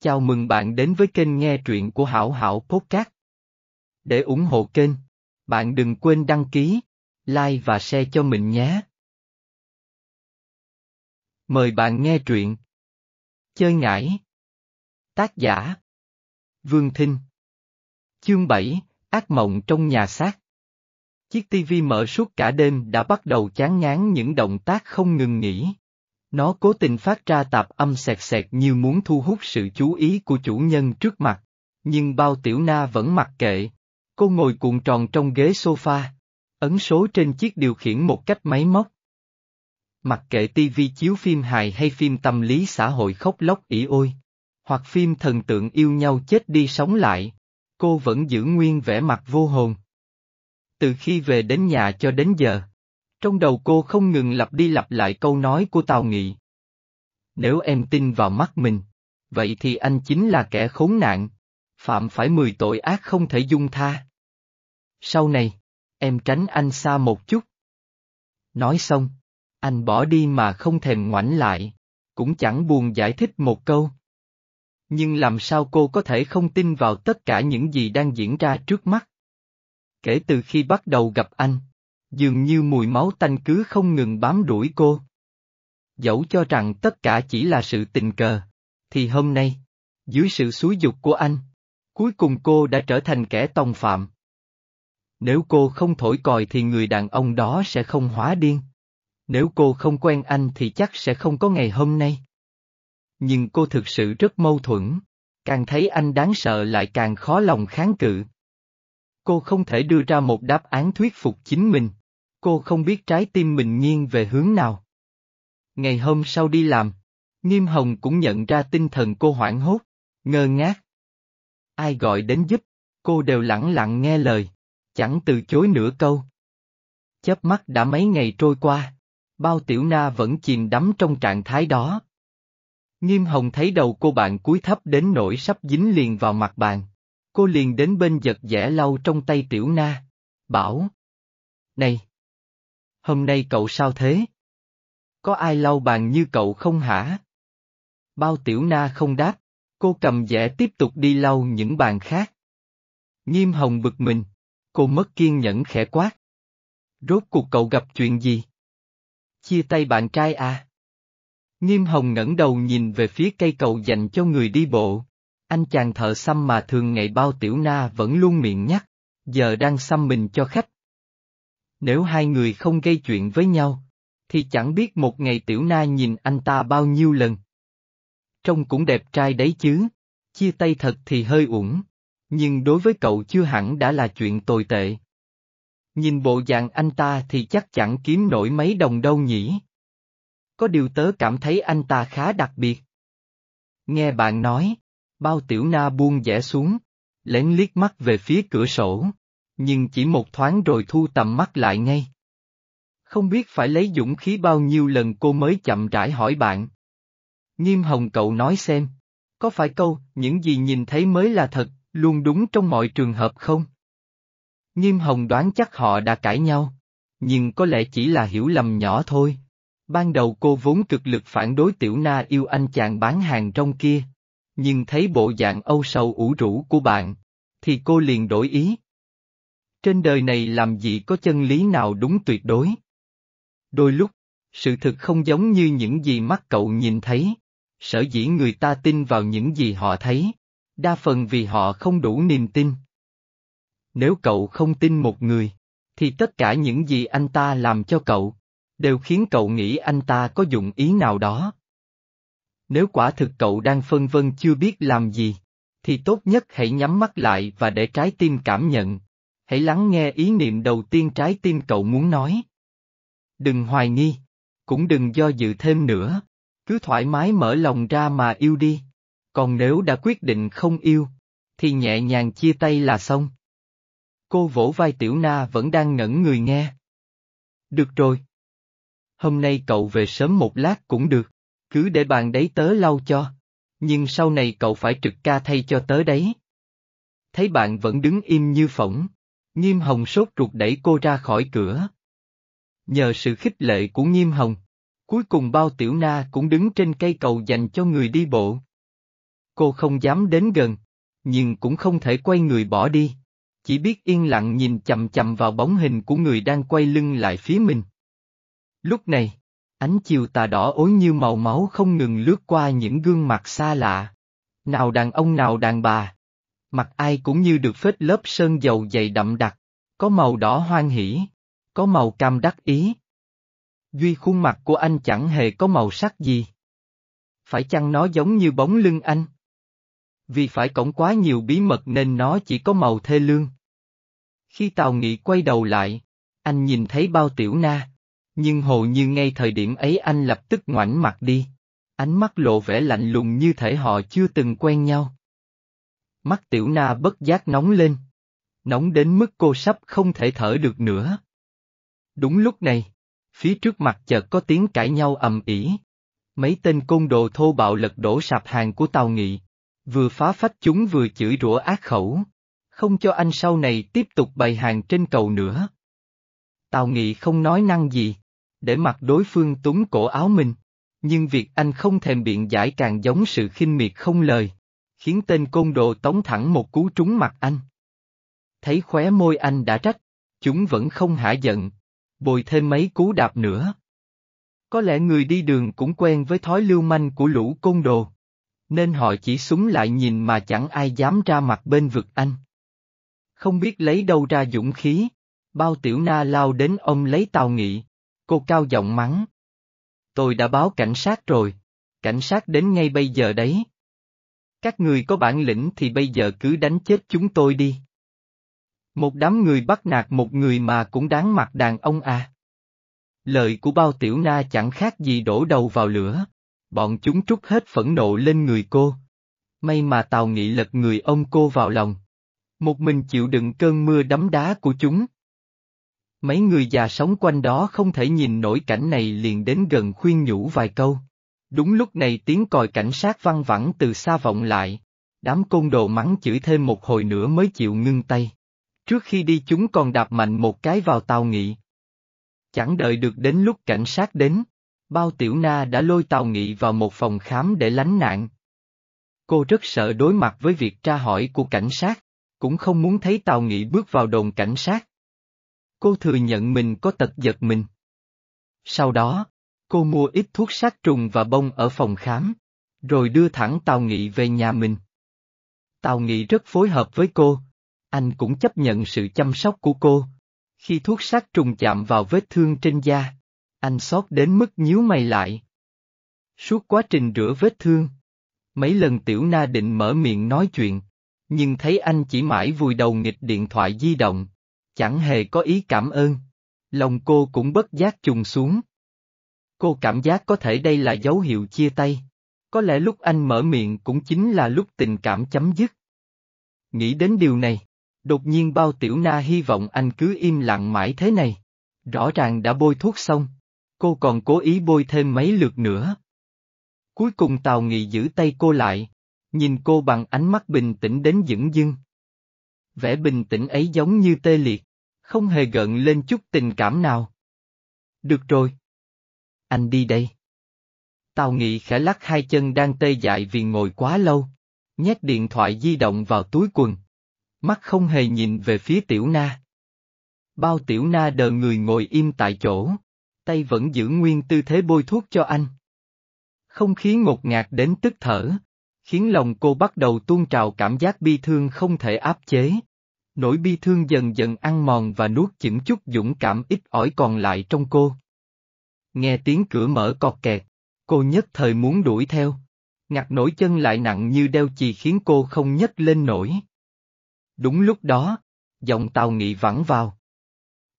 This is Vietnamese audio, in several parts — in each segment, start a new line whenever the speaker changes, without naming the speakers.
Chào mừng bạn đến với kênh nghe truyện của Hảo Hảo Podcast. Để ủng hộ kênh, bạn đừng quên đăng ký, like và share cho mình nhé. Mời bạn nghe truyện Chơi ngải Tác giả Vương Thinh Chương 7, Ác mộng trong nhà xác Chiếc tivi mở suốt cả đêm đã bắt đầu chán ngán những động tác không ngừng nghỉ. Nó cố tình phát ra tạp âm sẹt sẹt như muốn thu hút sự chú ý của chủ nhân trước mặt. Nhưng bao tiểu na vẫn mặc kệ. Cô ngồi cuộn tròn trong ghế sofa. Ấn số trên chiếc điều khiển một cách máy móc. Mặc kệ tivi chiếu phim hài hay phim tâm lý xã hội khóc lóc ỉ ôi. Hoặc phim thần tượng yêu nhau chết đi sống lại. Cô vẫn giữ nguyên vẻ mặt vô hồn. Từ khi về đến nhà cho đến giờ trong đầu cô không ngừng lặp đi lặp lại câu nói của Tào Nghị. Nếu em tin vào mắt mình, vậy thì anh chính là kẻ khốn nạn, phạm phải 10 tội ác không thể dung tha. Sau này, em tránh anh xa một chút. Nói xong, anh bỏ đi mà không thèm ngoảnh lại, cũng chẳng buồn giải thích một câu. Nhưng làm sao cô có thể không tin vào tất cả những gì đang diễn ra trước mắt? Kể từ khi bắt đầu gặp anh, dường như mùi máu tanh cứ không ngừng bám đuổi cô. Dẫu cho rằng tất cả chỉ là sự tình cờ, thì hôm nay, dưới sự xúi dục của anh, cuối cùng cô đã trở thành kẻ tòng phạm. Nếu cô không thổi còi thì người đàn ông đó sẽ không hóa điên. Nếu cô không quen anh thì chắc sẽ không có ngày hôm nay. Nhưng cô thực sự rất mâu thuẫn, càng thấy anh đáng sợ lại càng khó lòng kháng cự. Cô không thể đưa ra một đáp án thuyết phục chính mình cô không biết trái tim mình nghiêng về hướng nào. Ngày hôm sau đi làm, Nghiêm Hồng cũng nhận ra tinh thần cô hoảng hốt, ngơ ngác. Ai gọi đến giúp, cô đều lẳng lặng nghe lời, chẳng từ chối nửa câu. Chớp mắt đã mấy ngày trôi qua, bao tiểu na vẫn chìm đắm trong trạng thái đó. Nghiêm Hồng thấy đầu cô bạn cúi thấp đến nỗi sắp dính liền vào mặt bàn. Cô liền đến bên giật giẻ lau trong tay tiểu na. Bảo. Này! Hôm nay cậu sao thế? Có ai lau bàn như cậu không hả? Bao tiểu na không đáp, cô cầm dẻ tiếp tục đi lau những bàn khác. Nghiêm hồng bực mình, cô mất kiên nhẫn khẽ quát. Rốt cuộc cậu gặp chuyện gì? Chia tay bạn trai à? Nghiêm hồng ngẩng đầu nhìn về phía cây cầu dành cho người đi bộ. Anh chàng thợ xăm mà thường ngày bao tiểu na vẫn luôn miệng nhắc, giờ đang xăm mình cho khách, nếu hai người không gây chuyện với nhau, thì chẳng biết một ngày tiểu na nhìn anh ta bao nhiêu lần. Trông cũng đẹp trai đấy chứ, chia tay thật thì hơi uổng, nhưng đối với cậu chưa hẳn đã là chuyện tồi tệ. Nhìn bộ dạng anh ta thì chắc chẳng kiếm nổi mấy đồng đâu nhỉ. Có điều tớ cảm thấy anh ta khá đặc biệt. Nghe bạn nói, bao tiểu na buông dẻ xuống, lén liếc mắt về phía cửa sổ, nhưng chỉ một thoáng rồi thu tầm mắt lại ngay. Không biết phải lấy dũng khí bao nhiêu lần cô mới chậm rãi hỏi bạn. Nghiêm hồng cậu nói xem, có phải câu, những gì nhìn thấy mới là thật, luôn đúng trong mọi trường hợp không? Nghiêm hồng đoán chắc họ đã cãi nhau, nhưng có lẽ chỉ là hiểu lầm nhỏ thôi. Ban đầu cô vốn cực lực phản đối tiểu na yêu anh chàng bán hàng trong kia, nhưng thấy bộ dạng âu sầu ủ rũ của bạn, thì cô liền đổi ý. Trên đời này làm gì có chân lý nào đúng tuyệt đối? Đôi lúc, sự thực không giống như những gì mắt cậu nhìn thấy. Sở dĩ người ta tin vào những gì họ thấy, đa phần vì họ không đủ niềm tin. Nếu cậu không tin một người, thì tất cả những gì anh ta làm cho cậu, đều khiến cậu nghĩ anh ta có dụng ý nào đó. Nếu quả thực cậu đang phân vân chưa biết làm gì, thì tốt nhất hãy nhắm mắt lại và để trái tim cảm nhận, hãy lắng nghe ý niệm đầu tiên trái tim cậu muốn nói. Đừng hoài nghi, cũng đừng do dự thêm nữa, cứ thoải mái mở lòng ra mà yêu đi. Còn nếu đã quyết định không yêu, thì nhẹ nhàng chia tay là xong. Cô vỗ vai Tiểu Na vẫn đang ngẩn người nghe. Được rồi. Hôm nay cậu về sớm một lát cũng được, cứ để bàn đấy tớ lau cho. Nhưng sau này cậu phải trực ca thay cho tớ đấy. Thấy bạn vẫn đứng im như phỏng, Nghiêm Hồng sốt ruột đẩy cô ra khỏi cửa. Nhờ sự khích lệ của Nghiêm Hồng, cuối cùng bao tiểu na cũng đứng trên cây cầu dành cho người đi bộ. Cô không dám đến gần, nhưng cũng không thể quay người bỏ đi, chỉ biết yên lặng nhìn chầm chầm vào bóng hình của người đang quay lưng lại phía mình. Lúc này, ánh chiều tà đỏ ối như màu máu không ngừng lướt qua những gương mặt xa lạ. Nào đàn ông nào đàn bà, mặt ai cũng như được phết lớp sơn dầu dày đậm đặc, có màu đỏ hoan hỉ, có màu cam đắc ý. Duy khuôn mặt của anh chẳng hề có màu sắc gì. Phải chăng nó giống như bóng lưng anh? Vì phải cổng quá nhiều bí mật nên nó chỉ có màu thê lương. Khi Tào Nghị quay đầu lại, anh nhìn thấy bao tiểu na, nhưng hầu như ngay thời điểm ấy anh lập tức ngoảnh mặt đi. Ánh mắt lộ vẻ lạnh lùng như thể họ chưa từng quen nhau mắt tiểu na bất giác nóng lên. Nóng đến mức cô sắp không thể thở được nữa. Đúng lúc này, phía trước mặt chợt có tiếng cãi nhau ầm ĩ. Mấy tên côn đồ thô bạo lật đổ sạp hàng của tàu Nghị, vừa phá phách chúng vừa chửi rủa ác khẩu, không cho anh sau này tiếp tục bày hàng trên cầu nữa. tàu Nghị không nói năng gì, để mặc đối phương túng cổ áo mình, nhưng việc anh không thèm biện giải càng giống sự khinh miệt không lời khiến tên côn đồ tống thẳng một cú trúng mặt anh. Thấy khóe môi anh đã trách, chúng vẫn không hả giận, bồi thêm mấy cú đạp nữa. Có lẽ người đi đường cũng quen với thói lưu manh của lũ côn đồ, nên họ chỉ súng lại nhìn mà chẳng ai dám ra mặt bên vực anh. Không biết lấy đâu ra dũng khí, bao tiểu na lao đến ông lấy tàu nghị, cô cao giọng mắng. Tôi đã báo cảnh sát rồi, cảnh sát đến ngay bây giờ đấy. Các người có bản lĩnh thì bây giờ cứ đánh chết chúng tôi đi. Một đám người bắt nạt một người mà cũng đáng mặt đàn ông à. Lời của bao tiểu na chẳng khác gì đổ đầu vào lửa. Bọn chúng trút hết phẫn nộ lên người cô. May mà tàu Nghị lật người ông cô vào lòng. Một mình chịu đựng cơn mưa đấm đá của chúng. Mấy người già sống quanh đó không thể nhìn nổi cảnh này liền đến gần khuyên nhủ vài câu. Đúng lúc này tiếng còi cảnh sát văng vẳng từ xa vọng lại. Đám côn đồ mắng chửi thêm một hồi nữa mới chịu ngưng tay. Trước khi đi chúng còn đạp mạnh một cái vào tàu nghị. Chẳng đợi được đến lúc cảnh sát đến, bao tiểu na đã lôi tàu nghị vào một phòng khám để lánh nạn. Cô rất sợ đối mặt với việc tra hỏi của cảnh sát, cũng không muốn thấy tàu nghị bước vào đồn cảnh sát. Cô thừa nhận mình có tật giật mình. Sau đó, Cô mua ít thuốc sát trùng và bông ở phòng khám, rồi đưa thẳng Tào Nghị về nhà mình. Tào Nghị rất phối hợp với cô, anh cũng chấp nhận sự chăm sóc của cô. Khi thuốc sát trùng chạm vào vết thương trên da, anh xót đến mức nhíu mày lại. Suốt quá trình rửa vết thương, mấy lần tiểu na định mở miệng nói chuyện, nhưng thấy anh chỉ mãi vùi đầu nghịch điện thoại di động, chẳng hề có ý cảm ơn. Lòng cô cũng bất giác trùng xuống. Cô cảm giác có thể đây là dấu hiệu chia tay. Có lẽ lúc anh mở miệng cũng chính là lúc tình cảm chấm dứt. Nghĩ đến điều này, đột nhiên bao tiểu na hy vọng anh cứ im lặng mãi thế này. Rõ ràng đã bôi thuốc xong, cô còn cố ý bôi thêm mấy lượt nữa. Cuối cùng Tào Nghị giữ tay cô lại, nhìn cô bằng ánh mắt bình tĩnh đến dững dưng. Vẻ bình tĩnh ấy giống như tê liệt, không hề gợn lên chút tình cảm nào. Được rồi, anh đi đây. Tào Nghị khẽ lắc hai chân đang tê dại vì ngồi quá lâu. Nhét điện thoại di động vào túi quần. Mắt không hề nhìn về phía tiểu na. Bao tiểu na đờ người ngồi im tại chỗ. Tay vẫn giữ nguyên tư thế bôi thuốc cho anh. Không khí ngột ngạt đến tức thở. Khiến lòng cô bắt đầu tuôn trào cảm giác bi thương không thể áp chế. Nỗi bi thương dần dần ăn mòn và nuốt chửng chút dũng cảm ít ỏi còn lại trong cô nghe tiếng cửa mở cọt kẹt, cô nhất thời muốn đuổi theo. Ngặt nổi chân lại nặng như đeo chì khiến cô không nhấc lên nổi. Đúng lúc đó, giọng tàu Nghị vẳng vào.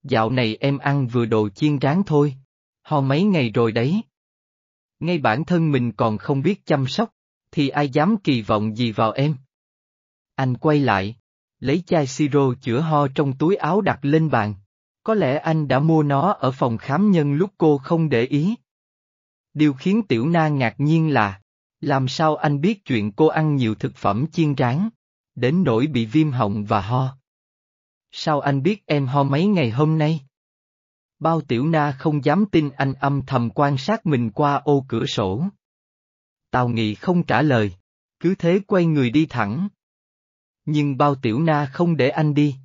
Dạo này em ăn vừa đồ chiên rán thôi, ho mấy ngày rồi đấy. Ngay bản thân mình còn không biết chăm sóc, thì ai dám kỳ vọng gì vào em. Anh quay lại, lấy chai siro chữa ho trong túi áo đặt lên bàn. Có lẽ anh đã mua nó ở phòng khám nhân lúc cô không để ý. Điều khiến Tiểu Na ngạc nhiên là, làm sao anh biết chuyện cô ăn nhiều thực phẩm chiên rán, đến nỗi bị viêm họng và ho. Sao anh biết em ho mấy ngày hôm nay? Bao Tiểu Na không dám tin anh âm thầm quan sát mình qua ô cửa sổ. Tào Nghị không trả lời, cứ thế quay người đi thẳng. Nhưng Bao Tiểu Na không để anh đi,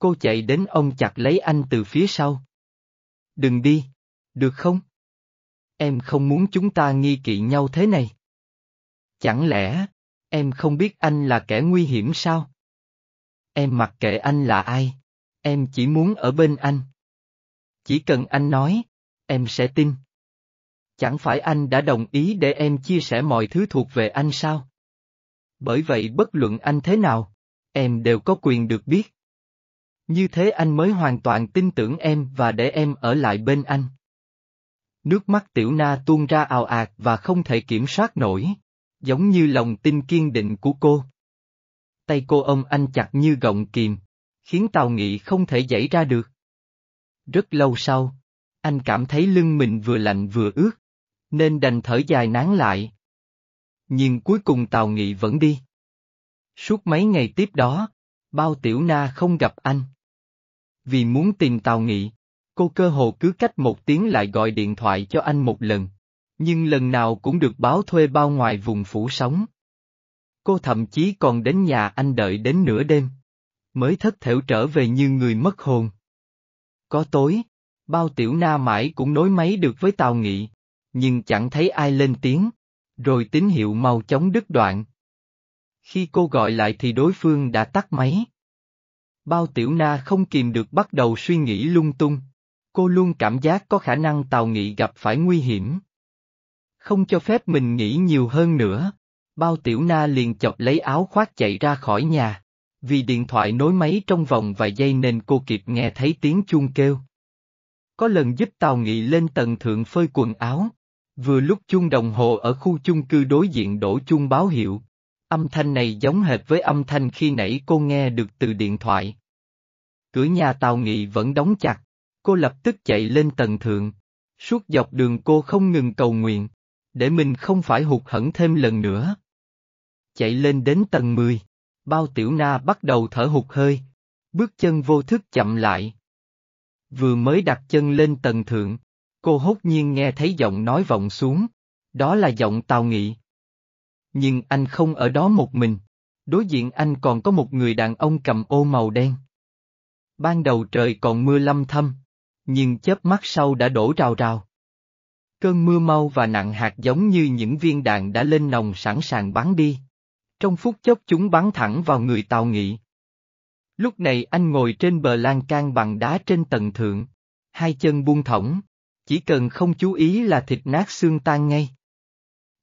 Cô chạy đến ông chặt lấy anh từ phía sau. Đừng đi. Được không? Em không muốn chúng ta nghi kỵ nhau thế này. Chẳng lẽ, em không biết anh là kẻ nguy hiểm sao? Em mặc kệ anh là ai, em chỉ muốn ở bên anh. Chỉ cần anh nói, em sẽ tin. Chẳng phải anh đã đồng ý để em chia sẻ mọi thứ thuộc về anh sao? Bởi vậy bất luận anh thế nào, em đều có quyền được biết. Như thế anh mới hoàn toàn tin tưởng em và để em ở lại bên anh. Nước mắt tiểu na tuôn ra ào ạt và không thể kiểm soát nổi, giống như lòng tin kiên định của cô. Tay cô ông anh chặt như gọng kìm, khiến Tào Nghị không thể dãy ra được. Rất lâu sau, anh cảm thấy lưng mình vừa lạnh vừa ướt, nên đành thở dài nán lại. Nhưng cuối cùng Tào Nghị vẫn đi. Suốt mấy ngày tiếp đó, bao tiểu na không gặp anh vì muốn tìm Tào Nghị. Cô cơ hồ cứ cách một tiếng lại gọi điện thoại cho anh một lần, nhưng lần nào cũng được báo thuê bao ngoài vùng phủ sóng. Cô thậm chí còn đến nhà anh đợi đến nửa đêm, mới thất thểu trở về như người mất hồn. Có tối, bao tiểu na mãi cũng nối máy được với Tào Nghị, nhưng chẳng thấy ai lên tiếng, rồi tín hiệu mau chóng đứt đoạn. Khi cô gọi lại thì đối phương đã tắt máy. Bao tiểu na không kìm được bắt đầu suy nghĩ lung tung. Cô luôn cảm giác có khả năng Tào Nghị gặp phải nguy hiểm. Không cho phép mình nghĩ nhiều hơn nữa. Bao tiểu na liền chọc lấy áo khoác chạy ra khỏi nhà. Vì điện thoại nối máy trong vòng vài giây nên cô kịp nghe thấy tiếng chuông kêu. Có lần giúp Tào Nghị lên tầng thượng phơi quần áo. Vừa lúc chuông đồng hồ ở khu chung cư đối diện đổ chuông báo hiệu, Âm thanh này giống hệt với âm thanh khi nãy cô nghe được từ điện thoại. Cửa nhà Tào Nghị vẫn đóng chặt, cô lập tức chạy lên tầng thượng. Suốt dọc đường cô không ngừng cầu nguyện, để mình không phải hụt hẫng thêm lần nữa. Chạy lên đến tầng 10, bao tiểu na bắt đầu thở hụt hơi, bước chân vô thức chậm lại. Vừa mới đặt chân lên tầng thượng, cô hốt nhiên nghe thấy giọng nói vọng xuống, đó là giọng Tào Nghị. Nhưng anh không ở đó một mình. Đối diện anh còn có một người đàn ông cầm ô màu đen. Ban đầu trời còn mưa lâm thâm, nhưng chớp mắt sau đã đổ rào rào. Cơn mưa mau và nặng hạt giống như những viên đạn đã lên nòng sẵn sàng bắn đi. Trong phút chốc chúng bắn thẳng vào người Tào Nghị. Lúc này anh ngồi trên bờ lan can bằng đá trên tầng thượng, hai chân buông thõng, chỉ cần không chú ý là thịt nát xương tan ngay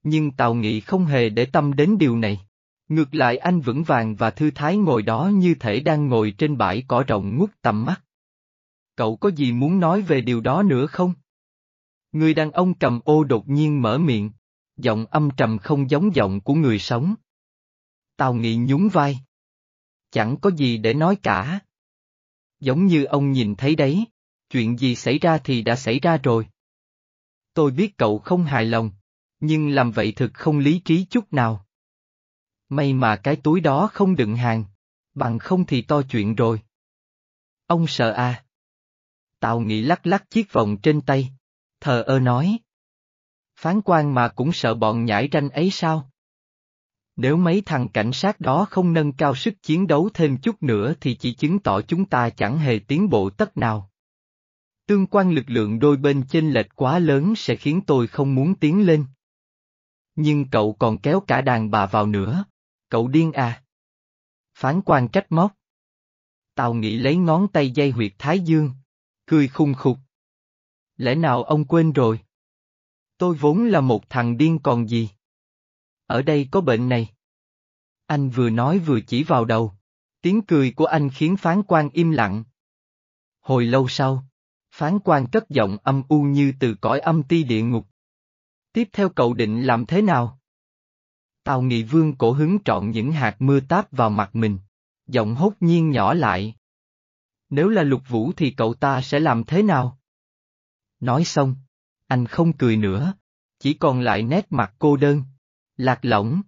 nhưng Tào Nghị không hề để tâm đến điều này. Ngược lại anh vững vàng và thư thái ngồi đó như thể đang ngồi trên bãi cỏ rộng ngút tầm mắt. Cậu có gì muốn nói về điều đó nữa không? Người đàn ông cầm ô đột nhiên mở miệng, giọng âm trầm không giống giọng của người sống. Tào Nghị nhún vai. Chẳng có gì để nói cả. Giống như ông nhìn thấy đấy, chuyện gì xảy ra thì đã xảy ra rồi. Tôi biết cậu không hài lòng, nhưng làm vậy thực không lý trí chút nào. May mà cái túi đó không đựng hàng, bằng không thì to chuyện rồi. Ông sợ à? Tào Nghị lắc lắc chiếc vòng trên tay, thờ ơ nói. Phán quan mà cũng sợ bọn nhãi ranh ấy sao? Nếu mấy thằng cảnh sát đó không nâng cao sức chiến đấu thêm chút nữa thì chỉ chứng tỏ chúng ta chẳng hề tiến bộ tất nào. Tương quan lực lượng đôi bên chênh lệch quá lớn sẽ khiến tôi không muốn tiến lên. Nhưng cậu còn kéo cả đàn bà vào nữa. Cậu điên à? Phán quan trách móc. Tào nghĩ lấy ngón tay dây huyệt thái dương. Cười khung khục. Lẽ nào ông quên rồi? Tôi vốn là một thằng điên còn gì. Ở đây có bệnh này. Anh vừa nói vừa chỉ vào đầu. Tiếng cười của anh khiến phán quan im lặng. Hồi lâu sau, phán quan cất giọng âm u như từ cõi âm ti địa ngục. Tiếp theo cậu định làm thế nào? Tào Nghị Vương cổ hứng trọn những hạt mưa táp vào mặt mình. Giọng hốt nhiên nhỏ lại. Nếu là lục vũ thì cậu ta sẽ làm thế nào? Nói xong, anh không cười nữa, chỉ còn lại nét mặt cô đơn, lạc lõng.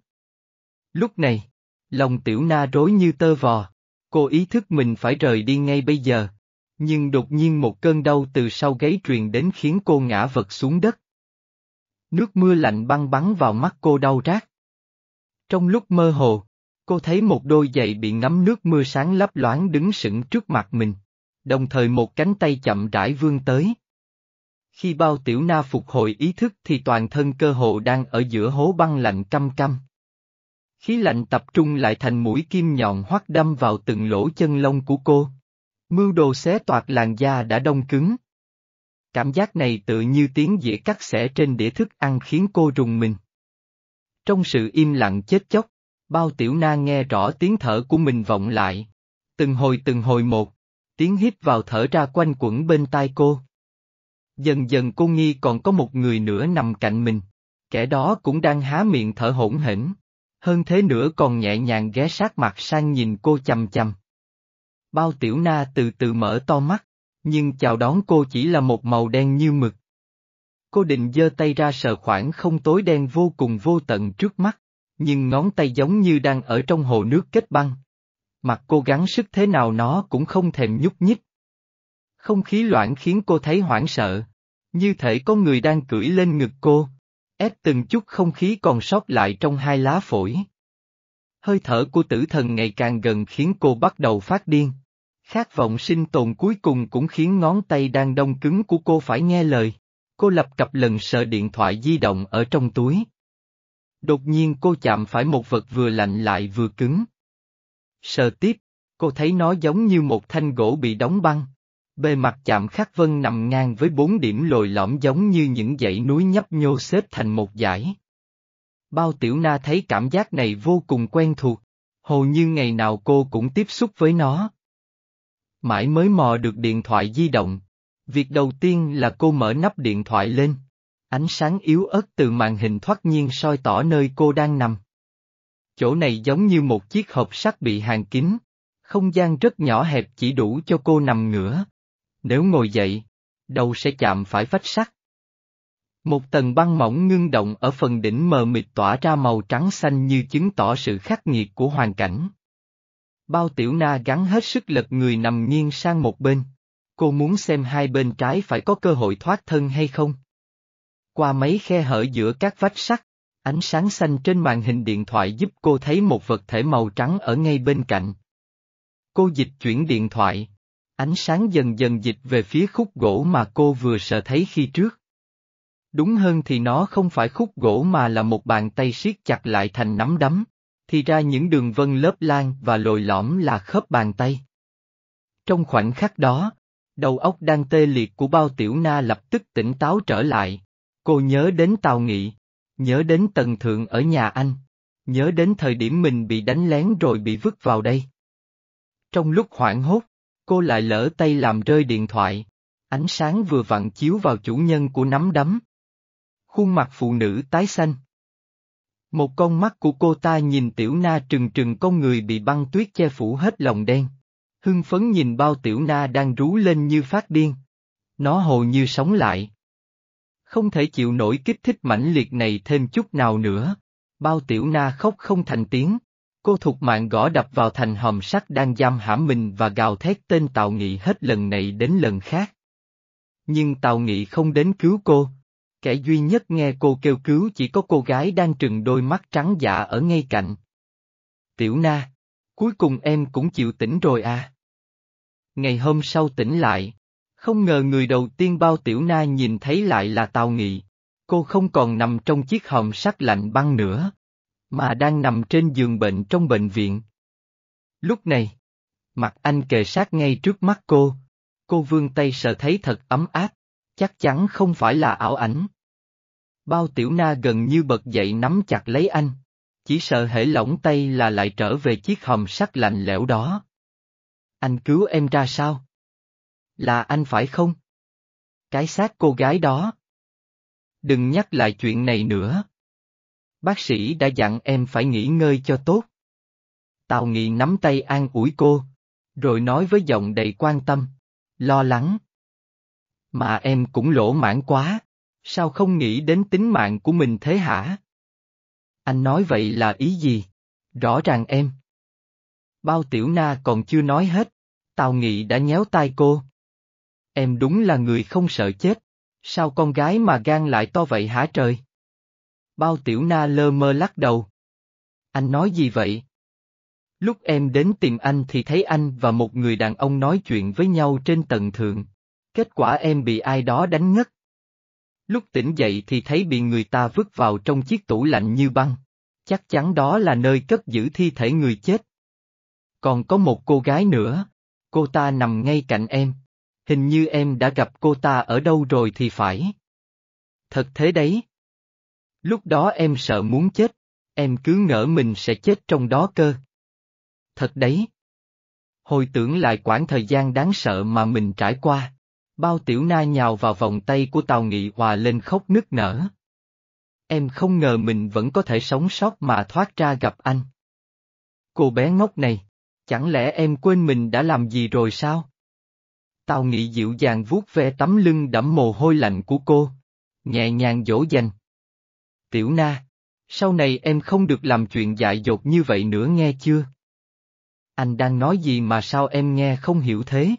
Lúc này, lòng tiểu na rối như tơ vò, cô ý thức mình phải rời đi ngay bây giờ, nhưng đột nhiên một cơn đau từ sau gáy truyền đến khiến cô ngã vật xuống đất. Nước mưa lạnh băng bắn vào mắt cô đau rát. Trong lúc mơ hồ, cô thấy một đôi giày bị ngấm nước mưa sáng lấp loáng đứng sững trước mặt mình, đồng thời một cánh tay chậm rãi vươn tới. Khi bao tiểu na phục hồi ý thức thì toàn thân cơ hồ đang ở giữa hố băng lạnh căm căm. Khí lạnh tập trung lại thành mũi kim nhọn hoắt đâm vào từng lỗ chân lông của cô. Mưu đồ xé toạc làn da đã đông cứng. Cảm giác này tự như tiếng dĩa cắt xẻ trên đĩa thức ăn khiến cô rùng mình. Trong sự im lặng chết chóc, bao tiểu na nghe rõ tiếng thở của mình vọng lại. Từng hồi từng hồi một, tiếng hít vào thở ra quanh quẩn bên tai cô. Dần dần cô nghi còn có một người nữa nằm cạnh mình, kẻ đó cũng đang há miệng thở hỗn hển. Hơn thế nữa còn nhẹ nhàng ghé sát mặt sang nhìn cô chằm chằm. Bao tiểu na từ từ mở to mắt, nhưng chào đón cô chỉ là một màu đen như mực. Cô định giơ tay ra sờ khoảng không tối đen vô cùng vô tận trước mắt, nhưng ngón tay giống như đang ở trong hồ nước kết băng. Mặt cô gắng sức thế nào nó cũng không thèm nhúc nhích. Không khí loãng khiến cô thấy hoảng sợ, như thể có người đang cưỡi lên ngực cô, ép từng chút không khí còn sót lại trong hai lá phổi. Hơi thở của tử thần ngày càng gần khiến cô bắt đầu phát điên. Khát vọng sinh tồn cuối cùng cũng khiến ngón tay đang đông cứng của cô phải nghe lời. Cô lập cặp lần sợ điện thoại di động ở trong túi. Đột nhiên cô chạm phải một vật vừa lạnh lại vừa cứng. Sờ tiếp, cô thấy nó giống như một thanh gỗ bị đóng băng. Bề mặt chạm khắc vân nằm ngang với bốn điểm lồi lõm giống như những dãy núi nhấp nhô xếp thành một dải. Bao tiểu na thấy cảm giác này vô cùng quen thuộc, hầu như ngày nào cô cũng tiếp xúc với nó mãi mới mò được điện thoại di động. Việc đầu tiên là cô mở nắp điện thoại lên. Ánh sáng yếu ớt từ màn hình thoát nhiên soi tỏ nơi cô đang nằm. Chỗ này giống như một chiếc hộp sắt bị hàng kín. Không gian rất nhỏ hẹp chỉ đủ cho cô nằm ngửa. Nếu ngồi dậy, đầu sẽ chạm phải vách sắt. Một tầng băng mỏng ngưng động ở phần đỉnh mờ mịt tỏa ra màu trắng xanh như chứng tỏ sự khắc nghiệt của hoàn cảnh. Bao tiểu na gắn hết sức lật người nằm nghiêng sang một bên. Cô muốn xem hai bên trái phải có cơ hội thoát thân hay không. Qua mấy khe hở giữa các vách sắt, ánh sáng xanh trên màn hình điện thoại giúp cô thấy một vật thể màu trắng ở ngay bên cạnh. Cô dịch chuyển điện thoại. Ánh sáng dần dần dịch về phía khúc gỗ mà cô vừa sợ thấy khi trước. Đúng hơn thì nó không phải khúc gỗ mà là một bàn tay siết chặt lại thành nắm đấm thì ra những đường vân lớp lan và lồi lõm là khớp bàn tay. Trong khoảnh khắc đó, đầu óc đang tê liệt của bao tiểu na lập tức tỉnh táo trở lại. Cô nhớ đến Tào Nghị, nhớ đến Tần Thượng ở nhà anh, nhớ đến thời điểm mình bị đánh lén rồi bị vứt vào đây. Trong lúc hoảng hốt, cô lại lỡ tay làm rơi điện thoại, ánh sáng vừa vặn chiếu vào chủ nhân của nắm đấm. Khuôn mặt phụ nữ tái xanh. Một con mắt của cô ta nhìn tiểu na trừng trừng con người bị băng tuyết che phủ hết lòng đen. Hưng phấn nhìn bao tiểu na đang rú lên như phát điên. Nó hồ như sống lại. Không thể chịu nổi kích thích mãnh liệt này thêm chút nào nữa. Bao tiểu na khóc không thành tiếng. Cô thục mạng gõ đập vào thành hòm sắt đang giam hãm mình và gào thét tên Tào Nghị hết lần này đến lần khác. Nhưng Tào Nghị không đến cứu cô, Kẻ duy nhất nghe cô kêu cứu chỉ có cô gái đang trừng đôi mắt trắng dạ ở ngay cạnh. Tiểu na, cuối cùng em cũng chịu tỉnh rồi à. Ngày hôm sau tỉnh lại, không ngờ người đầu tiên bao tiểu na nhìn thấy lại là Tào Nghị. Cô không còn nằm trong chiếc hòm sắt lạnh băng nữa, mà đang nằm trên giường bệnh trong bệnh viện. Lúc này, mặt anh kề sát ngay trước mắt cô, cô vươn tay sợ thấy thật ấm áp chắc chắn không phải là ảo ảnh. Bao tiểu na gần như bật dậy nắm chặt lấy anh. Chỉ sợ hễ lỏng tay là lại trở về chiếc hòm sắt lạnh lẽo đó. Anh cứu em ra sao? Là anh phải không? Cái xác cô gái đó. Đừng nhắc lại chuyện này nữa. Bác sĩ đã dặn em phải nghỉ ngơi cho tốt. Tào Nghị nắm tay an ủi cô, rồi nói với giọng đầy quan tâm, lo lắng. Mà em cũng lỗ mãn quá. Sao không nghĩ đến tính mạng của mình thế hả? Anh nói vậy là ý gì? Rõ ràng em. Bao tiểu na còn chưa nói hết. Tào Nghị đã nhéo tai cô. Em đúng là người không sợ chết. Sao con gái mà gan lại to vậy hả trời? Bao tiểu na lơ mơ lắc đầu. Anh nói gì vậy? Lúc em đến tìm anh thì thấy anh và một người đàn ông nói chuyện với nhau trên tầng thượng. Kết quả em bị ai đó đánh ngất. Lúc tỉnh dậy thì thấy bị người ta vứt vào trong chiếc tủ lạnh như băng. Chắc chắn đó là nơi cất giữ thi thể người chết. Còn có một cô gái nữa. Cô ta nằm ngay cạnh em. Hình như em đã gặp cô ta ở đâu rồi thì phải. Thật thế đấy. Lúc đó em sợ muốn chết. Em cứ ngỡ mình sẽ chết trong đó cơ. Thật đấy hồi tưởng lại quãng thời gian đáng sợ mà mình trải qua. Bao tiểu na nhào vào vòng tay của Tào Nghị Hòa lên khóc nức nở. Em không ngờ mình vẫn có thể sống sót mà thoát ra gặp anh. Cô bé ngốc này, chẳng lẽ em quên mình đã làm gì rồi sao? Tào Nghị dịu dàng vuốt ve tấm lưng đẫm mồ hôi lạnh của cô, nhẹ nhàng dỗ dành. Tiểu na, sau này em không được làm chuyện dại dột như vậy nữa nghe chưa? Anh đang nói gì mà sao em nghe không hiểu thế?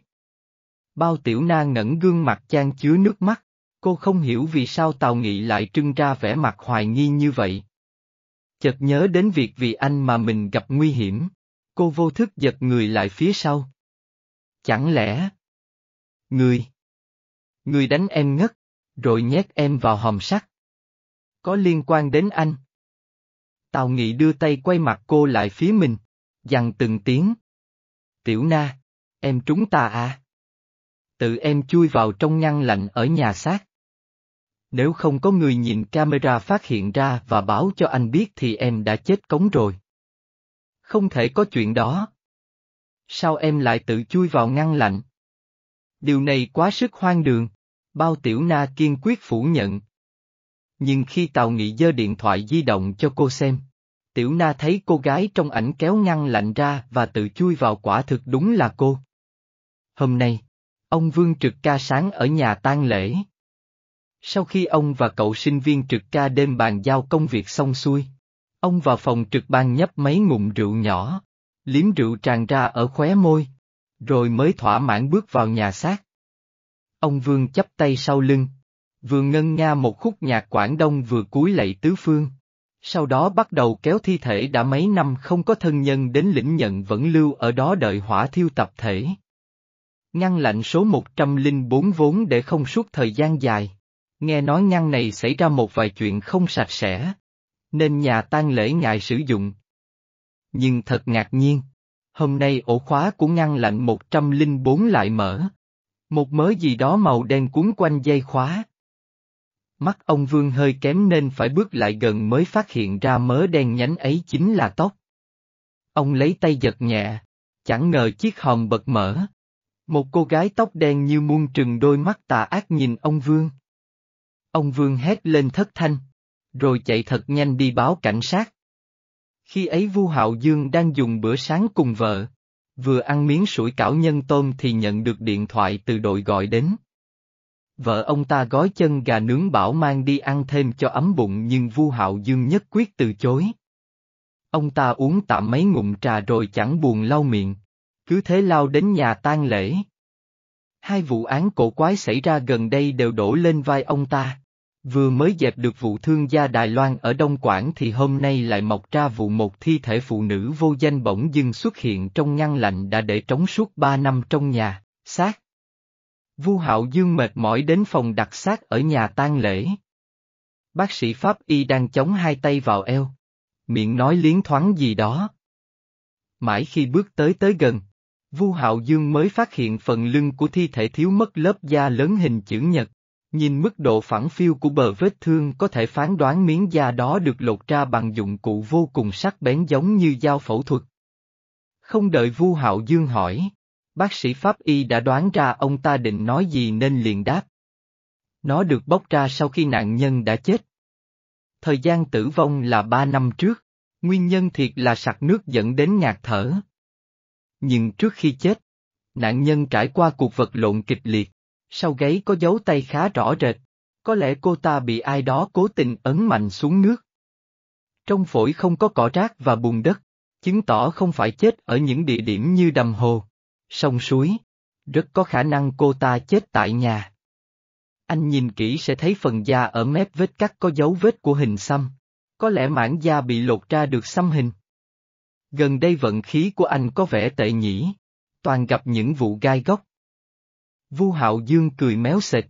Bao tiểu na ngẩn gương mặt trang chứa nước mắt, cô không hiểu vì sao Tào Nghị lại trưng ra vẻ mặt hoài nghi như vậy. Chợt nhớ đến việc vì anh mà mình gặp nguy hiểm, cô vô thức giật người lại phía sau. Chẳng lẽ... Người... Người đánh em ngất, rồi nhét em vào hòm sắt. Có liên quan đến anh. Tào Nghị đưa tay quay mặt cô lại phía mình, dằn từng tiếng. Tiểu Na, em trúng ta à? tự em chui vào trong ngăn lạnh ở nhà xác. Nếu không có người nhìn camera phát hiện ra và báo cho anh biết thì em đã chết cống rồi. Không thể có chuyện đó. Sao em lại tự chui vào ngăn lạnh? Điều này quá sức hoang đường. Bao tiểu na kiên quyết phủ nhận. Nhưng khi Tào Nghị dơ điện thoại di động cho cô xem, tiểu na thấy cô gái trong ảnh kéo ngăn lạnh ra và tự chui vào quả thực đúng là cô. Hôm nay, Ông Vương Trực Ca sáng ở nhà tang lễ. Sau khi ông và cậu sinh viên Trực Ca đêm bàn giao công việc xong xuôi, ông vào phòng trực ban nhấp mấy ngụm rượu nhỏ, liếm rượu tràn ra ở khóe môi, rồi mới thỏa mãn bước vào nhà xác. Ông Vương chắp tay sau lưng, vừa ngân nga một khúc nhạc Quảng Đông vừa cúi lạy tứ phương. Sau đó bắt đầu kéo thi thể đã mấy năm không có thân nhân đến lĩnh nhận vẫn lưu ở đó đợi hỏa thiêu tập thể. Ngăn lạnh số 104 vốn để không suốt thời gian dài. Nghe nói ngăn này xảy ra một vài chuyện không sạch sẽ. Nên nhà tang lễ ngại sử dụng. Nhưng thật ngạc nhiên. Hôm nay ổ khóa của ngăn lạnh 104 lại mở. Một mớ gì đó màu đen cuốn quanh dây khóa. Mắt ông Vương hơi kém nên phải bước lại gần mới phát hiện ra mớ đen nhánh ấy chính là tóc. Ông lấy tay giật nhẹ, chẳng ngờ chiếc hòm bật mở, một cô gái tóc đen như muôn trừng đôi mắt tà ác nhìn ông Vương. Ông Vương hét lên thất thanh, rồi chạy thật nhanh đi báo cảnh sát. Khi ấy Vu Hạo Dương đang dùng bữa sáng cùng vợ, vừa ăn miếng sủi cảo nhân tôm thì nhận được điện thoại từ đội gọi đến. Vợ ông ta gói chân gà nướng bảo mang đi ăn thêm cho ấm bụng nhưng Vu Hạo Dương nhất quyết từ chối. Ông ta uống tạm mấy ngụm trà rồi chẳng buồn lau miệng, cứ thế lao đến nhà tang lễ. Hai vụ án cổ quái xảy ra gần đây đều đổ lên vai ông ta. Vừa mới dẹp được vụ thương gia Đài Loan ở Đông Quảng thì hôm nay lại mọc ra vụ một thi thể phụ nữ vô danh bỗng dưng xuất hiện trong ngăn lạnh đã để trống suốt ba năm trong nhà, xác. Vu Hạo Dương mệt mỏi đến phòng đặt xác ở nhà tang lễ. Bác sĩ Pháp Y đang chống hai tay vào eo. Miệng nói liến thoáng gì đó. Mãi khi bước tới tới gần, Vu Hạo Dương mới phát hiện phần lưng của thi thể thiếu mất lớp da lớn hình chữ nhật. Nhìn mức độ phẳng phiêu của bờ vết thương có thể phán đoán miếng da đó được lột ra bằng dụng cụ vô cùng sắc bén giống như dao phẫu thuật. Không đợi Vu Hạo Dương hỏi, bác sĩ Pháp Y đã đoán ra ông ta định nói gì nên liền đáp. Nó được bóc ra sau khi nạn nhân đã chết. Thời gian tử vong là ba năm trước, nguyên nhân thiệt là sặc nước dẫn đến ngạt thở, nhưng trước khi chết, nạn nhân trải qua cuộc vật lộn kịch liệt, sau gáy có dấu tay khá rõ rệt, có lẽ cô ta bị ai đó cố tình ấn mạnh xuống nước. Trong phổi không có cỏ rác và bùn đất, chứng tỏ không phải chết ở những địa điểm như đầm hồ, sông suối. Rất có khả năng cô ta chết tại nhà. Anh nhìn kỹ sẽ thấy phần da ở mép vết cắt có dấu vết của hình xăm. Có lẽ mảng da bị lột ra được xăm hình. Gần đây vận khí của anh có vẻ tệ nhỉ. Toàn gặp những vụ gai góc. Vu Hạo Dương cười méo sệt.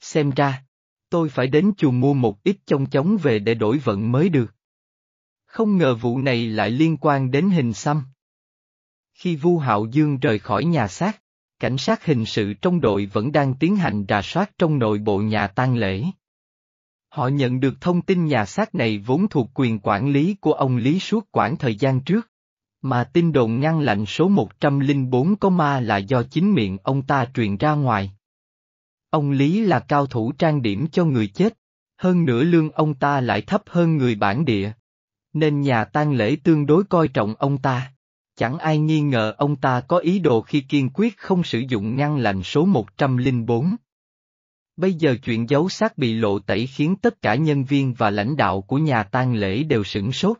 Xem ra, tôi phải đến chùa mua một ít trong chóng về để đổi vận mới được. Không ngờ vụ này lại liên quan đến hình xăm. Khi Vu Hạo Dương rời khỏi nhà xác, cảnh sát hình sự trong đội vẫn đang tiến hành rà soát trong nội bộ nhà tang lễ. Họ nhận được thông tin nhà xác này vốn thuộc quyền quản lý của ông Lý suốt quãng thời gian trước. Mà tin đồn ngăn lạnh số 104 có ma là do chính miệng ông ta truyền ra ngoài. Ông Lý là cao thủ trang điểm cho người chết, hơn nữa lương ông ta lại thấp hơn người bản địa. Nên nhà tang lễ tương đối coi trọng ông ta. Chẳng ai nghi ngờ ông ta có ý đồ khi kiên quyết không sử dụng ngăn lạnh số 104. Bây giờ chuyện giấu xác bị lộ tẩy khiến tất cả nhân viên và lãnh đạo của nhà tang lễ đều sửng sốt.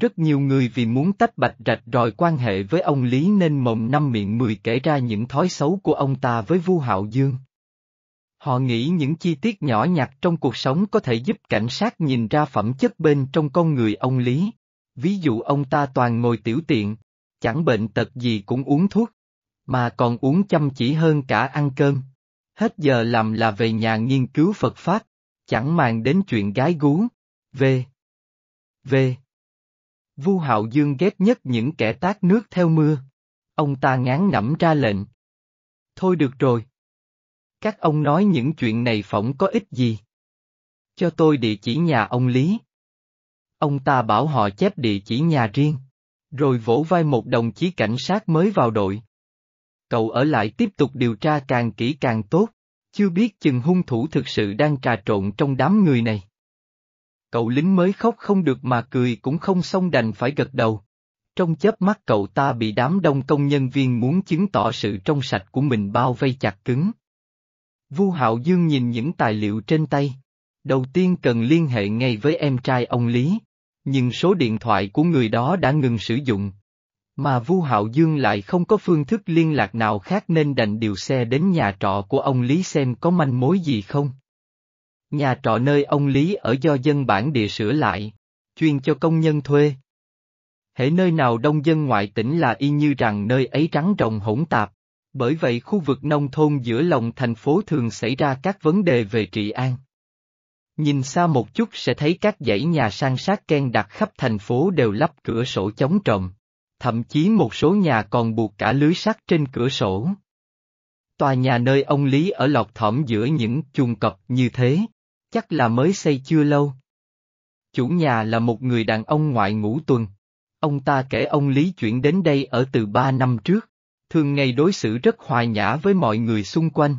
Rất nhiều người vì muốn tách bạch rạch ròi quan hệ với ông Lý nên mồm năm miệng mười kể ra những thói xấu của ông ta với Vu Hạo Dương. Họ nghĩ những chi tiết nhỏ nhặt trong cuộc sống có thể giúp cảnh sát nhìn ra phẩm chất bên trong con người ông Lý. Ví dụ ông ta toàn ngồi tiểu tiện, chẳng bệnh tật gì cũng uống thuốc, mà còn uống chăm chỉ hơn cả ăn cơm hết giờ làm là về nhà nghiên cứu Phật Pháp, chẳng màng đến chuyện gái gú. V. V. Vu Hạo Dương ghét nhất những kẻ tát nước theo mưa. Ông ta ngán ngẩm ra lệnh. Thôi được rồi. Các ông nói những chuyện này phỏng có ích gì. Cho tôi địa chỉ nhà ông Lý. Ông ta bảo họ chép địa chỉ nhà riêng. Rồi vỗ vai một đồng chí cảnh sát mới vào đội cậu ở lại tiếp tục điều tra càng kỹ càng tốt, chưa biết chừng hung thủ thực sự đang trà trộn trong đám người này. Cậu lính mới khóc không được mà cười cũng không xong đành phải gật đầu. Trong chớp mắt cậu ta bị đám đông công nhân viên muốn chứng tỏ sự trong sạch của mình bao vây chặt cứng. Vu Hạo Dương nhìn những tài liệu trên tay. Đầu tiên cần liên hệ ngay với em trai ông Lý. Nhưng số điện thoại của người đó đã ngừng sử dụng, mà Vu Hạo Dương lại không có phương thức liên lạc nào khác nên đành điều xe đến nhà trọ của ông Lý xem có manh mối gì không. Nhà trọ nơi ông Lý ở do dân bản địa sửa lại, chuyên cho công nhân thuê. Hễ nơi nào đông dân ngoại tỉnh là y như rằng nơi ấy trắng rộng hỗn tạp, bởi vậy khu vực nông thôn giữa lòng thành phố thường xảy ra các vấn đề về trị an. Nhìn xa một chút sẽ thấy các dãy nhà san sát ken đặt khắp thành phố đều lắp cửa sổ chống trộm thậm chí một số nhà còn buộc cả lưới sắt trên cửa sổ. Tòa nhà nơi ông Lý ở lọt thỏm giữa những chuồng cọp như thế, chắc là mới xây chưa lâu. Chủ nhà là một người đàn ông ngoại ngũ tuần. Ông ta kể ông Lý chuyển đến đây ở từ ba năm trước, thường ngày đối xử rất hòa nhã với mọi người xung quanh.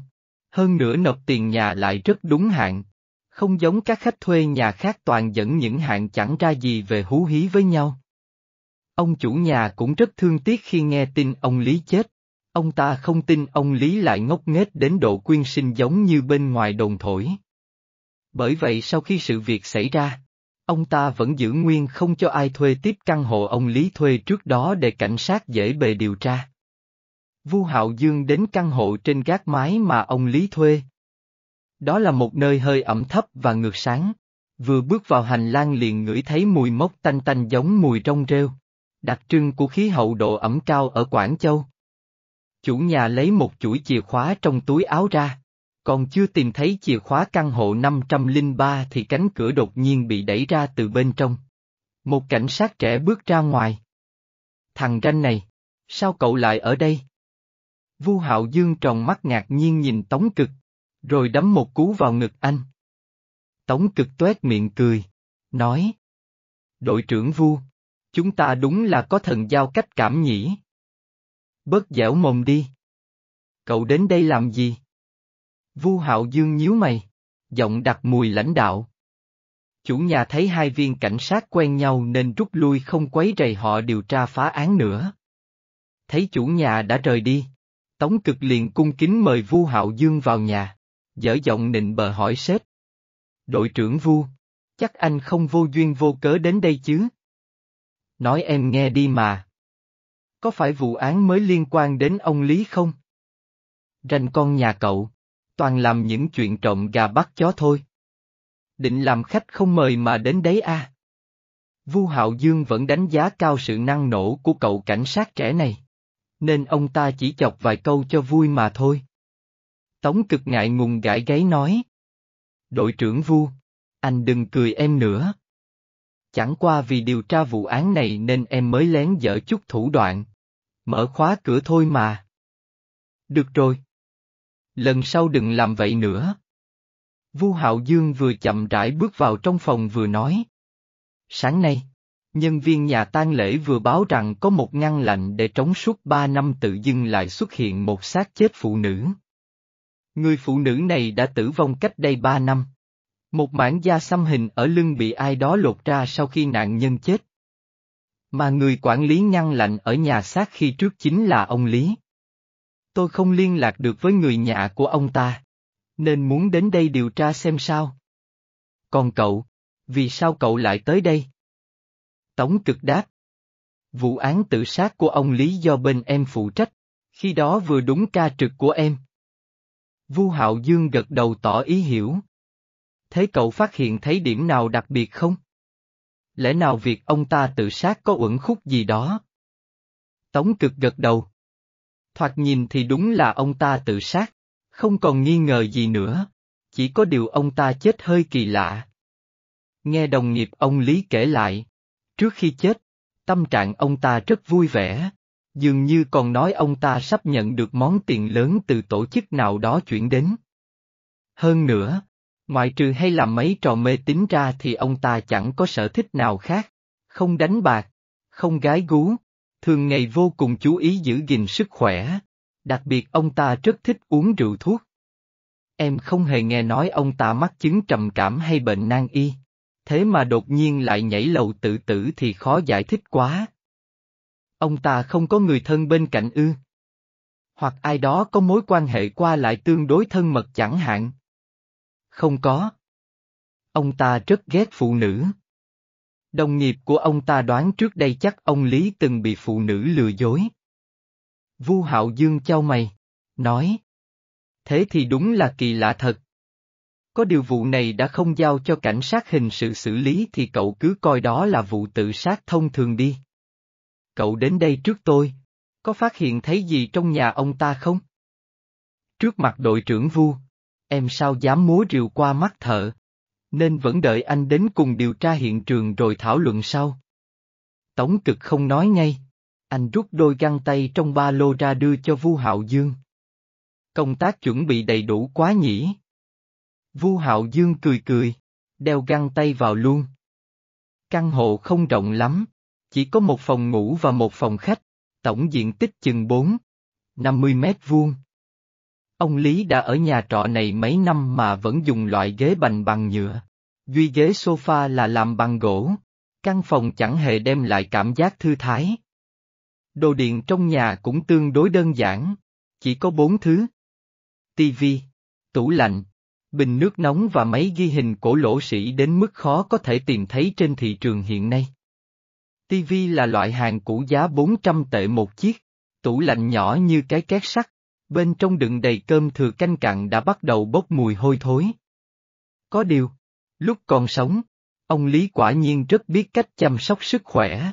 Hơn nữa nộp tiền nhà lại rất đúng hạn, không giống các khách thuê nhà khác toàn dẫn những hạng chẳng ra gì về hú hí với nhau. Ông chủ nhà cũng rất thương tiếc khi nghe tin ông Lý chết. Ông ta không tin ông Lý lại ngốc nghếch đến độ quyên sinh giống như bên ngoài đồn thổi. Bởi vậy sau khi sự việc xảy ra, ông ta vẫn giữ nguyên không cho ai thuê tiếp căn hộ ông Lý thuê trước đó để cảnh sát dễ bề điều tra. Vu Hạo Dương đến căn hộ trên gác mái mà ông Lý thuê. Đó là một nơi hơi ẩm thấp và ngược sáng. Vừa bước vào hành lang liền ngửi thấy mùi mốc tanh tanh giống mùi rong rêu đặc trưng của khí hậu độ ẩm cao ở Quảng Châu. Chủ nhà lấy một chuỗi chìa khóa trong túi áo ra, còn chưa tìm thấy chìa khóa căn hộ 503 thì cánh cửa đột nhiên bị đẩy ra từ bên trong. Một cảnh sát trẻ bước ra ngoài. Thằng ranh này, sao cậu lại ở đây? Vu Hạo Dương tròn mắt ngạc nhiên nhìn Tống Cực, rồi đấm một cú vào ngực anh. Tống Cực tuét miệng cười, nói: "Đội trưởng Vu, Chúng ta đúng là có thần giao cách cảm nhỉ. Bớt dẻo mồm đi. Cậu đến đây làm gì? Vu Hạo Dương nhíu mày, giọng đặt mùi lãnh đạo. Chủ nhà thấy hai viên cảnh sát quen nhau nên rút lui không quấy rầy họ điều tra phá án nữa. Thấy chủ nhà đã rời đi, Tống Cực liền cung kính mời Vu Hạo Dương vào nhà, dở giọng nịnh bờ hỏi sếp. Đội trưởng Vu, chắc anh không vô duyên vô cớ đến đây chứ? nói em nghe đi mà. Có phải vụ án mới liên quan đến ông Lý không? Rành con nhà cậu, toàn làm những chuyện trộm gà bắt chó thôi. Định làm khách không mời mà đến đấy à? Vu Hạo Dương vẫn đánh giá cao sự năng nổ của cậu cảnh sát trẻ này. Nên ông ta chỉ chọc vài câu cho vui mà thôi. Tống cực ngại ngùng gãi gáy nói. Đội trưởng Vu, anh đừng cười em nữa. Chẳng qua vì điều tra vụ án này nên em mới lén dở chút thủ đoạn. Mở khóa cửa thôi mà. Được rồi. Lần sau đừng làm vậy nữa. Vu Hạo Dương vừa chậm rãi bước vào trong phòng vừa nói. Sáng nay, nhân viên nhà tang lễ vừa báo rằng có một ngăn lạnh để trống suốt ba năm tự dưng lại xuất hiện một xác chết phụ nữ. Người phụ nữ này đã tử vong cách đây ba năm. Một mảng da xăm hình ở lưng bị ai đó lột ra sau khi nạn nhân chết. Mà người quản lý ngăn lạnh ở nhà xác khi trước chính là ông Lý. Tôi không liên lạc được với người nhà của ông ta. Nên muốn đến đây điều tra xem sao. Còn cậu, vì sao cậu lại tới đây? Tống cực đáp. Vụ án tự sát của ông Lý do bên em phụ trách, khi đó vừa đúng ca trực của em. Vu Hạo Dương gật đầu tỏ ý hiểu thế cậu phát hiện thấy điểm nào đặc biệt không? Lẽ nào việc ông ta tự sát có uẩn khúc gì đó? Tống cực gật đầu. Thoạt nhìn thì đúng là ông ta tự sát, không còn nghi ngờ gì nữa, chỉ có điều ông ta chết hơi kỳ lạ. Nghe đồng nghiệp ông Lý kể lại, trước khi chết, tâm trạng ông ta rất vui vẻ, dường như còn nói ông ta sắp nhận được món tiền lớn từ tổ chức nào đó chuyển đến. Hơn nữa, Ngoại trừ hay làm mấy trò mê tín ra thì ông ta chẳng có sở thích nào khác, không đánh bạc, không gái gú, thường ngày vô cùng chú ý giữ gìn sức khỏe, đặc biệt ông ta rất thích uống rượu thuốc. Em không hề nghe nói ông ta mắc chứng trầm cảm hay bệnh nan y, thế mà đột nhiên lại nhảy lầu tự tử thì khó giải thích quá. Ông ta không có người thân bên cạnh ư? Hoặc ai đó có mối quan hệ qua lại tương đối thân mật chẳng hạn. Không có. Ông ta rất ghét phụ nữ. Đồng nghiệp của ông ta đoán trước đây chắc ông Lý từng bị phụ nữ lừa dối. Vu Hạo Dương trao mày, nói. Thế thì đúng là kỳ lạ thật. Có điều vụ này đã không giao cho cảnh sát hình sự xử lý thì cậu cứ coi đó là vụ tự sát thông thường đi. Cậu đến đây trước tôi, có phát hiện thấy gì trong nhà ông ta không? Trước mặt đội trưởng Vu, em sao dám múa rìu qua mắt thợ. Nên vẫn đợi anh đến cùng điều tra hiện trường rồi thảo luận sau. Tống cực không nói ngay. Anh rút đôi găng tay trong ba lô ra đưa cho Vu Hạo Dương. Công tác chuẩn bị đầy đủ quá nhỉ. Vu Hạo Dương cười cười, đeo găng tay vào luôn. Căn hộ không rộng lắm, chỉ có một phòng ngủ và một phòng khách, tổng diện tích chừng 4, 50 mét vuông. Ông Lý đã ở nhà trọ này mấy năm mà vẫn dùng loại ghế bành bằng nhựa. Duy ghế sofa là làm bằng gỗ. Căn phòng chẳng hề đem lại cảm giác thư thái. Đồ điện trong nhà cũng tương đối đơn giản. Chỉ có bốn thứ. tivi, tủ lạnh, bình nước nóng và máy ghi hình cổ lỗ sĩ đến mức khó có thể tìm thấy trên thị trường hiện nay. TV là loại hàng cũ giá 400 tệ một chiếc, tủ lạnh nhỏ như cái két sắt, bên trong đựng đầy cơm thừa canh cạn đã bắt đầu bốc mùi hôi thối. Có điều, lúc còn sống, ông Lý quả nhiên rất biết cách chăm sóc sức khỏe.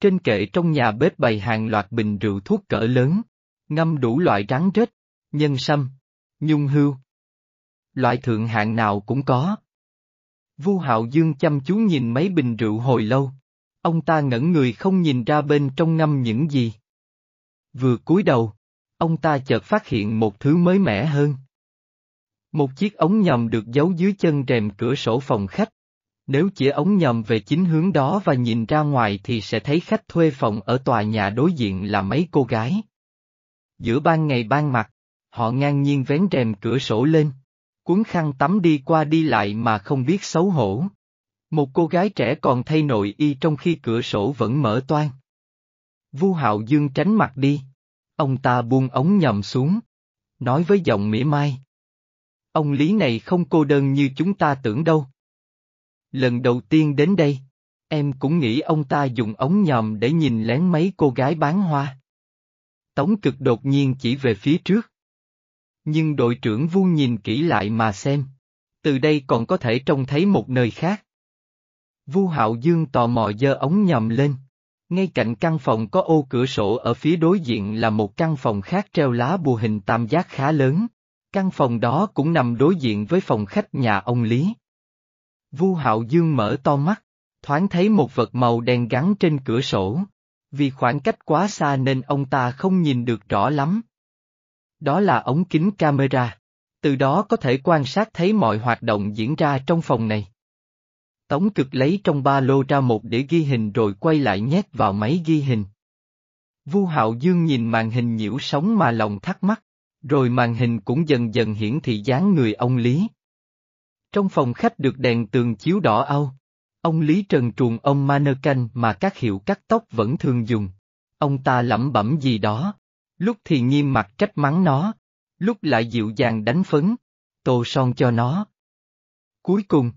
Trên kệ trong nhà bếp bày hàng loạt bình rượu thuốc cỡ lớn, ngâm đủ loại rắn rết, nhân sâm, nhung hưu. Loại thượng hạng nào cũng có. Vu Hạo Dương chăm chú nhìn mấy bình rượu hồi lâu. Ông ta ngẩn người không nhìn ra bên trong ngâm những gì. Vừa cúi đầu, ông ta chợt phát hiện một thứ mới mẻ hơn. Một chiếc ống nhòm được giấu dưới chân rèm cửa sổ phòng khách. Nếu chỉ ống nhòm về chính hướng đó và nhìn ra ngoài thì sẽ thấy khách thuê phòng ở tòa nhà đối diện là mấy cô gái. Giữa ban ngày ban mặt, họ ngang nhiên vén rèm cửa sổ lên, cuốn khăn tắm đi qua đi lại mà không biết xấu hổ. Một cô gái trẻ còn thay nội y trong khi cửa sổ vẫn mở toan. Vu Hạo Dương tránh mặt đi. Ông ta buông ống nhòm xuống. Nói với giọng mỉa mai. Ông Lý này không cô đơn như chúng ta tưởng đâu. Lần đầu tiên đến đây, em cũng nghĩ ông ta dùng ống nhòm để nhìn lén mấy cô gái bán hoa. Tống cực đột nhiên chỉ về phía trước. Nhưng đội trưởng Vu nhìn kỹ lại mà xem. Từ đây còn có thể trông thấy một nơi khác. Vu Hạo Dương tò mò giơ ống nhòm lên. Ngay cạnh căn phòng có ô cửa sổ ở phía đối diện là một căn phòng khác treo lá bùa hình tam giác khá lớn. Căn phòng đó cũng nằm đối diện với phòng khách nhà ông Lý. Vu Hạo Dương mở to mắt, thoáng thấy một vật màu đen gắn trên cửa sổ. Vì khoảng cách quá xa nên ông ta không nhìn được rõ lắm. Đó là ống kính camera. Từ đó có thể quan sát thấy mọi hoạt động diễn ra trong phòng này. Tống cực lấy trong ba lô ra một để ghi hình rồi quay lại nhét vào máy ghi hình. Vu Hạo Dương nhìn màn hình nhiễu sóng mà lòng thắc mắc, rồi màn hình cũng dần dần hiển thị dáng người ông Lý. Trong phòng khách được đèn tường chiếu đỏ âu, ông Lý trần truồng ông Mannequin mà các hiệu cắt tóc vẫn thường dùng. Ông ta lẩm bẩm gì đó, lúc thì nghiêm mặt trách mắng nó, lúc lại dịu dàng đánh phấn, tô son cho nó. Cuối cùng,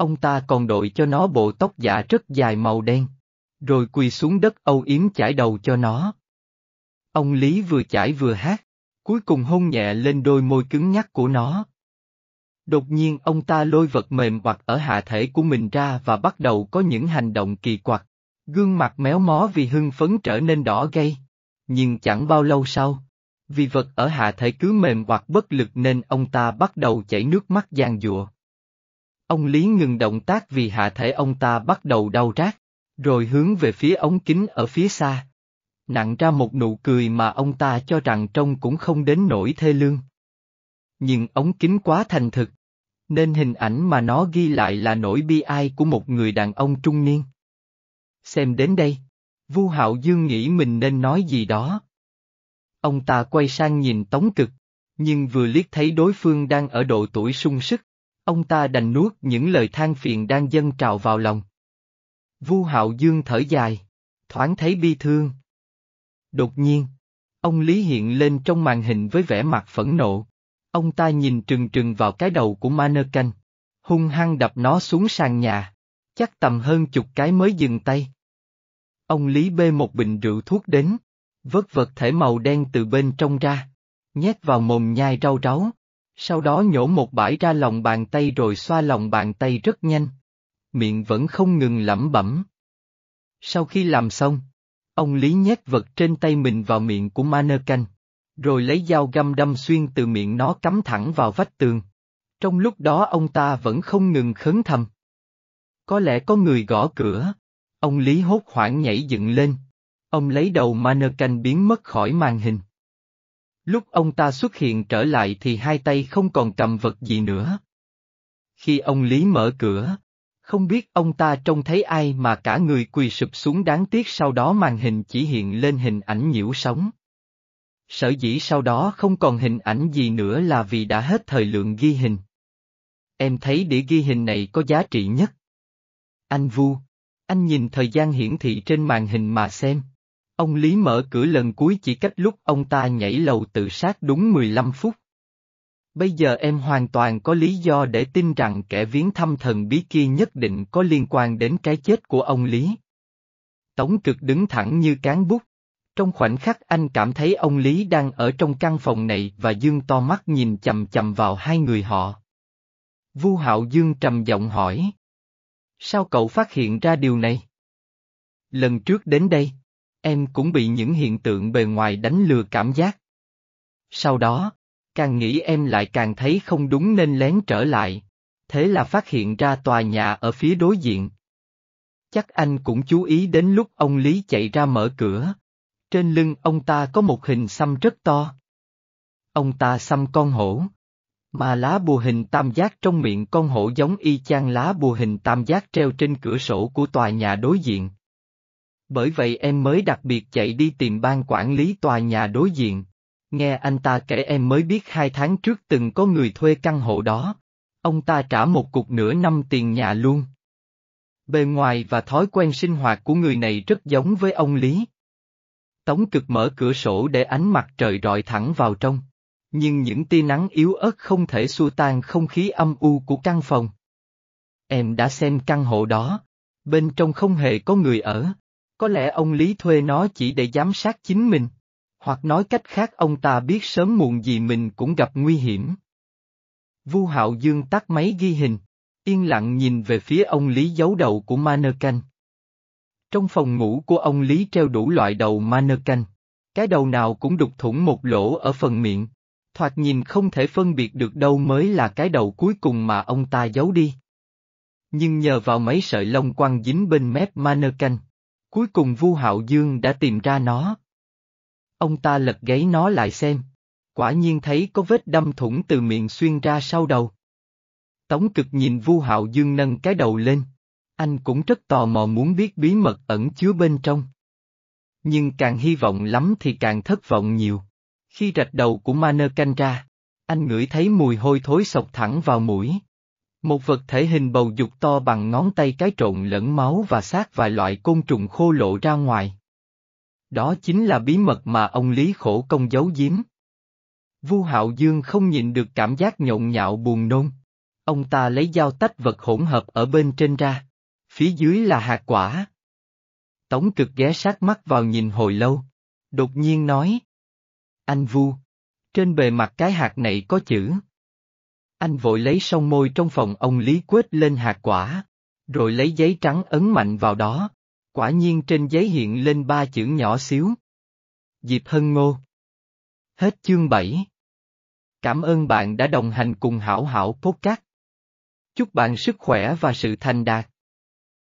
Ông ta còn đội cho nó bộ tóc giả rất dài màu đen. Rồi quỳ xuống đất âu yếm chải đầu cho nó. Ông Lý vừa chải vừa hát, cuối cùng hôn nhẹ lên đôi môi cứng nhắc của nó. Đột nhiên ông ta lôi vật mềm hoặc ở hạ thể của mình ra và bắt đầu có những hành động kỳ quặc. Gương mặt méo mó vì hưng phấn trở nên đỏ gay. Nhưng chẳng bao lâu sau, vì vật ở hạ thể cứ mềm hoặc bất lực nên ông ta bắt đầu chảy nước mắt giang dụa. Ông Lý ngừng động tác vì hạ thể ông ta bắt đầu đau rát, rồi hướng về phía ống kính ở phía xa. Nặng ra một nụ cười mà ông ta cho rằng trông cũng không đến nổi thê lương. Nhưng ống kính quá thành thực, nên hình ảnh mà nó ghi lại là nỗi bi ai của một người đàn ông trung niên. Xem đến đây, Vu Hạo Dương nghĩ mình nên nói gì đó. Ông ta quay sang nhìn Tống Cực, nhưng vừa liếc thấy đối phương đang ở độ tuổi sung sức, Ông ta đành nuốt những lời than phiền đang dâng trào vào lòng. Vu Hạo Dương thở dài, thoáng thấy bi thương. Đột nhiên, ông Lý hiện lên trong màn hình với vẻ mặt phẫn nộ. Ông ta nhìn trừng trừng vào cái đầu của Mannequin, hung hăng đập nó xuống sàn nhà, chắc tầm hơn chục cái mới dừng tay. Ông Lý bê một bình rượu thuốc đến, vớt vật thể màu đen từ bên trong ra, nhét vào mồm nhai rau ráu sau đó nhổ một bãi ra lòng bàn tay rồi xoa lòng bàn tay rất nhanh. Miệng vẫn không ngừng lẩm bẩm. Sau khi làm xong, ông Lý nhét vật trên tay mình vào miệng của Mannequin, rồi lấy dao găm đâm xuyên từ miệng nó cắm thẳng vào vách tường. Trong lúc đó ông ta vẫn không ngừng khấn thầm. Có lẽ có người gõ cửa. Ông Lý hốt hoảng nhảy dựng lên. Ông lấy đầu Mannequin biến mất khỏi màn hình. Lúc ông ta xuất hiện trở lại thì hai tay không còn cầm vật gì nữa. Khi ông Lý mở cửa, không biết ông ta trông thấy ai mà cả người quỳ sụp xuống đáng tiếc sau đó màn hình chỉ hiện lên hình ảnh nhiễu sóng. Sở dĩ sau đó không còn hình ảnh gì nữa là vì đã hết thời lượng ghi hình. Em thấy đĩa ghi hình này có giá trị nhất. Anh Vu, anh nhìn thời gian hiển thị trên màn hình mà xem. Ông Lý mở cửa lần cuối chỉ cách lúc ông ta nhảy lầu tự sát đúng 15 phút. Bây giờ em hoàn toàn có lý do để tin rằng kẻ viếng thăm thần bí kia nhất định có liên quan đến cái chết của ông Lý. Tống cực đứng thẳng như cán bút. Trong khoảnh khắc anh cảm thấy ông Lý đang ở trong căn phòng này và dương to mắt nhìn chầm chầm vào hai người họ. Vu Hạo Dương trầm giọng hỏi. Sao cậu phát hiện ra điều này? Lần trước đến đây, em cũng bị những hiện tượng bề ngoài đánh lừa cảm giác. Sau đó, càng nghĩ em lại càng thấy không đúng nên lén trở lại, thế là phát hiện ra tòa nhà ở phía đối diện. Chắc anh cũng chú ý đến lúc ông Lý chạy ra mở cửa. Trên lưng ông ta có một hình xăm rất to. Ông ta xăm con hổ. Mà lá bùa hình tam giác trong miệng con hổ giống y chang lá bùa hình tam giác treo trên cửa sổ của tòa nhà đối diện. Bởi vậy em mới đặc biệt chạy đi tìm ban quản lý tòa nhà đối diện. Nghe anh ta kể em mới biết hai tháng trước từng có người thuê căn hộ đó. Ông ta trả một cục nửa năm tiền nhà luôn. Bề ngoài và thói quen sinh hoạt của người này rất giống với ông Lý. Tống cực mở cửa sổ để ánh mặt trời rọi thẳng vào trong. Nhưng những tia nắng yếu ớt không thể xua tan không khí âm u của căn phòng. Em đã xem căn hộ đó. Bên trong không hề có người ở. Có lẽ ông Lý thuê nó chỉ để giám sát chính mình. Hoặc nói cách khác ông ta biết sớm muộn gì mình cũng gặp nguy hiểm. Vu Hạo Dương tắt máy ghi hình, yên lặng nhìn về phía ông Lý giấu đầu của Mannequin. Trong phòng ngủ của ông Lý treo đủ loại đầu Mannequin, cái đầu nào cũng đục thủng một lỗ ở phần miệng, thoạt nhìn không thể phân biệt được đâu mới là cái đầu cuối cùng mà ông ta giấu đi. Nhưng nhờ vào mấy sợi lông quăng dính bên mép Mannequin, Cuối cùng Vu Hạo Dương đã tìm ra nó. Ông ta lật gáy nó lại xem. Quả nhiên thấy có vết đâm thủng từ miệng xuyên ra sau đầu. Tống cực nhìn Vu Hạo Dương nâng cái đầu lên. Anh cũng rất tò mò muốn biết bí mật ẩn chứa bên trong. Nhưng càng hy vọng lắm thì càng thất vọng nhiều. Khi rạch đầu của Manơ canh ra, anh ngửi thấy mùi hôi thối sọc thẳng vào mũi. Một vật thể hình bầu dục to bằng ngón tay cái trộn lẫn máu và xác vài loại côn trùng khô lộ ra ngoài. Đó chính là bí mật mà ông Lý Khổ Công giấu giếm. Vu Hạo Dương không nhìn được cảm giác nhộn nhạo buồn nôn. Ông ta lấy dao tách vật hỗn hợp ở bên trên ra. Phía dưới là hạt quả. Tống cực ghé sát mắt vào nhìn hồi lâu. Đột nhiên nói. Anh Vu. Trên bề mặt cái hạt này có chữ. Anh vội lấy song môi trong phòng ông Lý quết lên hạt quả, rồi lấy giấy trắng ấn mạnh vào đó. Quả nhiên trên giấy hiện lên ba chữ nhỏ xíu. Dịp Hân Ngô Hết chương 7 Cảm ơn bạn đã đồng hành cùng Hảo Hảo Podcast. Chúc bạn sức khỏe và sự thành đạt.